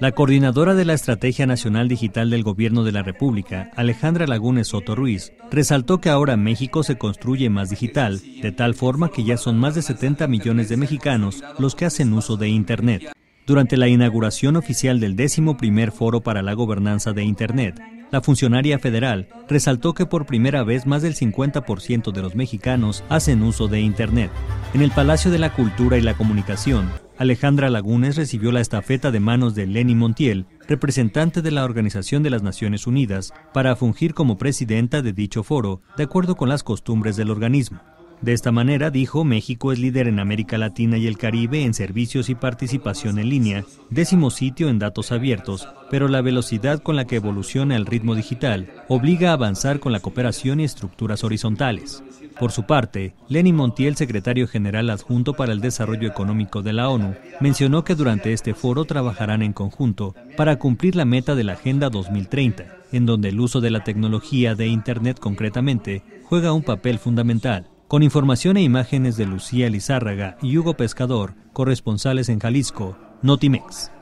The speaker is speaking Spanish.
La coordinadora de la Estrategia Nacional Digital del Gobierno de la República, Alejandra Lagunes Soto Ruiz, resaltó que ahora México se construye más digital, de tal forma que ya son más de 70 millones de mexicanos los que hacen uso de Internet. Durante la inauguración oficial del décimo primer Foro para la Gobernanza de Internet, la funcionaria federal resaltó que por primera vez más del 50% de los mexicanos hacen uso de Internet. En el Palacio de la Cultura y la Comunicación, Alejandra Lagunes recibió la estafeta de manos de Lenny Montiel, representante de la Organización de las Naciones Unidas, para fungir como presidenta de dicho foro, de acuerdo con las costumbres del organismo. De esta manera, dijo, México es líder en América Latina y el Caribe en servicios y participación en línea, décimo sitio en datos abiertos, pero la velocidad con la que evoluciona el ritmo digital obliga a avanzar con la cooperación y estructuras horizontales. Por su parte, Lenny Montiel, secretario general adjunto para el Desarrollo Económico de la ONU, mencionó que durante este foro trabajarán en conjunto para cumplir la meta de la Agenda 2030, en donde el uso de la tecnología de Internet concretamente juega un papel fundamental. Con información e imágenes de Lucía Lizárraga y Hugo Pescador, corresponsales en Jalisco, Notimex.